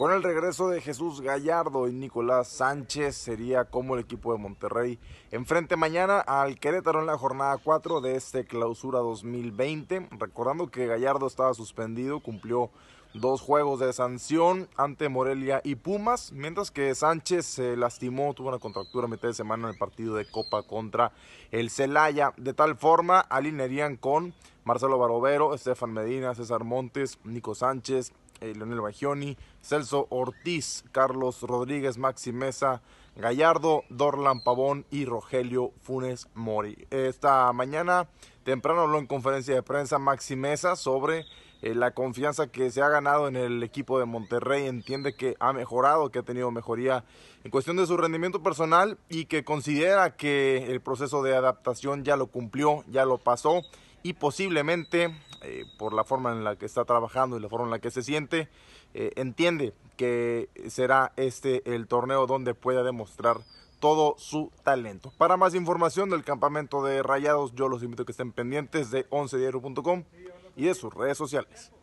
Con el regreso de Jesús Gallardo y Nicolás Sánchez sería como el equipo de Monterrey enfrente mañana al Querétaro en la jornada 4 de este clausura 2020. Recordando que Gallardo estaba suspendido, cumplió dos juegos de sanción ante Morelia y Pumas, mientras que Sánchez se lastimó, tuvo una contractura a mitad de semana en el partido de Copa contra el Celaya. De tal forma alinearían con Marcelo Barovero, Estefan Medina, César Montes, Nico Sánchez, eh, Leonel Bagioni, Celso Ortiz, Carlos Rodríguez, Maxi Gallardo, Dorlan Pavón y Rogelio Funes Mori. Esta mañana temprano habló en conferencia de prensa Maxi sobre eh, la confianza que se ha ganado en el equipo de Monterrey. Entiende que ha mejorado, que ha tenido mejoría en cuestión de su rendimiento personal y que considera que el proceso de adaptación ya lo cumplió, ya lo pasó y posiblemente eh, por la forma en la que está trabajando y la forma en la que se siente, eh, entiende que será este el torneo donde pueda demostrar todo su talento. Para más información del campamento de Rayados, yo los invito a que estén pendientes de 11diario.com y de sus redes sociales.